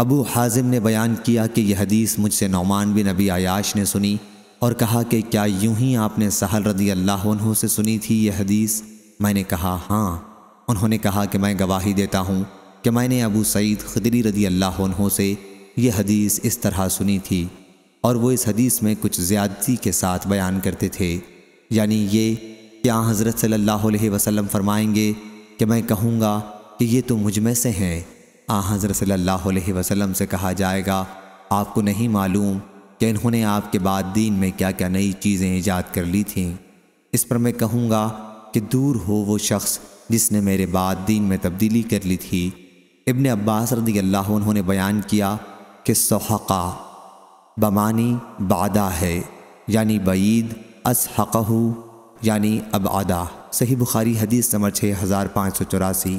अबू हाजिम ने बयान किया कि यह हदीस मुझसे नौमान बिन नबी आयाश ने सुनी और कहा कि क्या यूं ही आपने सहल रदी अल्लाह से सुनी थी यह हदीस मैंने कहा हाँ उन्होंने कहा कि मैं गवाही देता हूँ कि मैंने अबू सईद खदरी रदी अल्लाह से यह हदीस इस तरह सुनी थी और वो इस हदीस में कुछ ज़्यादती के साथ बयान करते थे यानी ये क्या हज़रत सल्ला वसम फरमाएंगे कि मैं कहूँगा कि ये तो मुझमें से हैं आ हज़र सल्ला वसम से कहा जाएगा आपको नहीं मालूम कि इन्होंने आपके बाद दीन में क्या क्या नई चीज़ें ईजाद कर ली थीं इस पर मैं कहूँगा कि दूर हो वो शख्स जिसने मेरे बाद दीन में तब्दीली कर ली थी इबन अब्बास रदी अल्लाह उन्होंने बयान किया कि सहका बमानी बादा है यानी बईद असहकहू यानी अब आदा सही बुखारी हदीस नंबर छः हज़ार पाँच सौ चौरासी